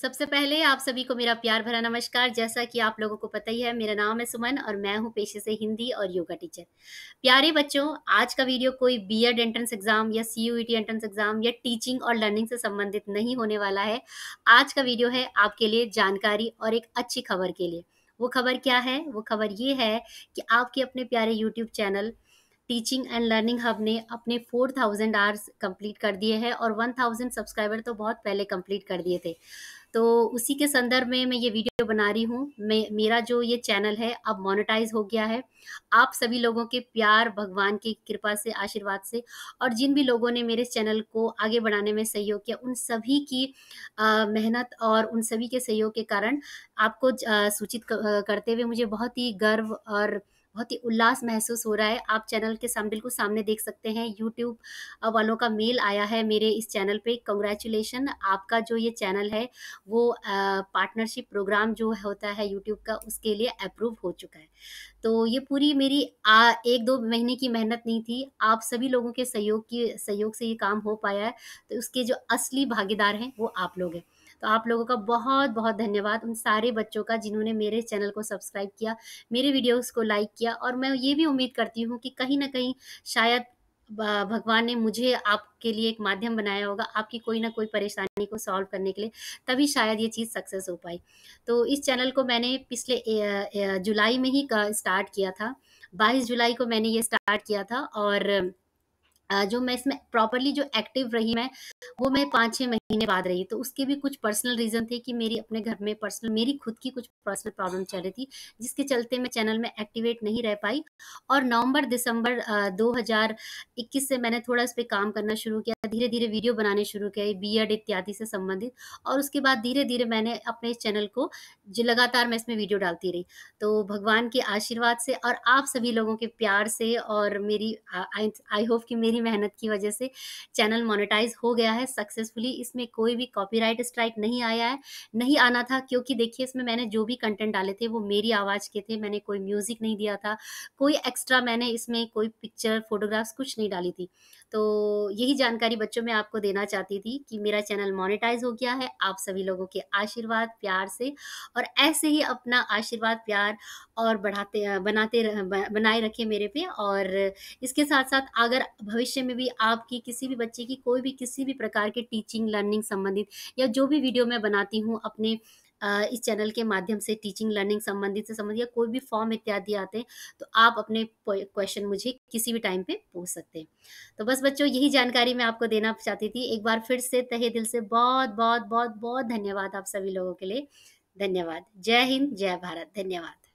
सबसे पहले आप सभी को मेरा प्यार भरा नमस्कार जैसा कि आप लोगों को पता ही है मेरा नाम है सुमन और मैं हूँ पेशे से हिंदी और योगा टीचर प्यारे बच्चों आज का वीडियो कोई बी एड एंट्रेंस एग्जाम या C U T entrance exam या टीचिंग और लर्निंग से संबंधित नहीं होने वाला है आज का वीडियो है आपके लिए जानकारी और एक अच्छी खबर के लिए वो खबर क्या है वो खबर ये है कि आपके अपने प्यारे YouTube channel teaching and learning hub ने अपने 4000 आवर्स कंप्लीट कर दिए हैं और 1000 सब्सक्राइबर तो बहुत पहले कंप्लीट कर दिए थे तो उसी के संदर्भ में मैं ये वीडियो बना रही हूँ मैं मेरा जो ये चैनल है अब मोनेटाइज हो गया है आप सभी लोगों के प्यार भगवान की कृपा से आशीर्वाद से और जिन भी लोगों ने मेरे चैनल को आगे बढ़ाने में सहयोग किया उन सभी की मेहनत और उन सभी के सहयोग के कारण आपको सूचित करते हुए मुझे बहुत ही गर्व और बहुत ही उल्लास महसूस हो रहा है आप चैनल के साम बिल्कुल सामने देख सकते हैं यूट्यूब वालों का मेल आया है मेरे इस चैनल पे कंग्रेचुलेशन आपका जो ये चैनल है वो पार्टनरशिप प्रोग्राम जो होता है यूट्यूब का उसके लिए अप्रूव हो चुका है तो ये पूरी मेरी आ, एक दो महीने की मेहनत नहीं थी आप सभी लोगों के सहयोग की सहयोग से ये काम हो पाया है तो उसके जो असली भागीदार हैं वो आप लोग हैं तो आप लोगों का बहुत बहुत धन्यवाद उन सारे बच्चों का जिन्होंने मेरे चैनल को सब्सक्राइब किया मेरे वीडियोस को लाइक किया और मैं ये भी उम्मीद करती हूँ कि कहीं ना कहीं शायद भगवान ने मुझे आपके लिए एक माध्यम बनाया होगा आपकी कोई ना कोई परेशानी को सॉल्व करने के लिए तभी शायद ये चीज़ सक्सेस हो पाई तो इस चैनल को मैंने पिछले जुलाई में ही स्टार्ट किया था 22 जुलाई को मैंने ये स्टार्ट किया था और जो मैं इसमें प्रॉपरली जो एक्टिव रही मैं वो मैं पाँच छः महीने बाद रही तो उसके भी कुछ पर्सनल रीज़न थे कि मेरी अपने घर में पर्सनल मेरी खुद की कुछ पर्सनल प्रॉब्लम चल रही थी जिसके चलते मैं चैनल में एक्टिवेट नहीं रह पाई और नवंबर दिसंबर 2021 से मैंने थोड़ा इस पर काम करना शुरू किया धीरे धीरे वीडियो बनाने शुरू किए बी इत्यादि से संबंधित और उसके बाद धीरे धीरे मैंने अपने इस चैनल को जो लगातार मैं इसमें वीडियो डालती रही तो भगवान के आशीर्वाद से और आप सभी लोगों के प्यार से और मेरी आई होप कि मेरी मेहनत की वजह से चैनल मोनेटाइज हो गया है सक्सेसफुली इसमें कोई भी कॉपीराइट स्ट्राइक नहीं आया है नहीं आना था क्योंकि देखिए इसमें मैंने जो भी कंटेंट डाले थे वो मेरी आवाज़ के थे मैंने कोई म्यूज़िक नहीं दिया था कोई एक्स्ट्रा मैंने इसमें कोई पिक्चर फोटोग्राफ्स कुछ नहीं डाली थी तो यही जानकारी बच्चों में आपको देना चाहती थी कि मेरा चैनल मोनेटाइज हो गया है आप सभी लोगों के आशीर्वाद प्यार से और ऐसे ही अपना आशीर्वाद प्यार और बढ़ाते बनाते बनाए रखें मेरे पे और इसके साथ साथ अगर भविष्य में भी आपकी किसी भी बच्चे की कोई भी किसी भी प्रकार के टीचिंग लर्निंग संबंधित या जो भी वीडियो मैं बनाती हूँ अपने इस चैनल के माध्यम से टीचिंग लर्निंग संबंधित से संबंधित कोई भी फॉर्म इत्यादि आते हैं तो आप अपने क्वेश्चन मुझे किसी भी टाइम पे पूछ सकते हैं तो बस बच्चों यही जानकारी मैं आपको देना चाहती थी एक बार फिर से तहे दिल से बहुत बहुत बहुत बहुत धन्यवाद आप सभी लोगों के लिए धन्यवाद जय हिंद जय भारत धन्यवाद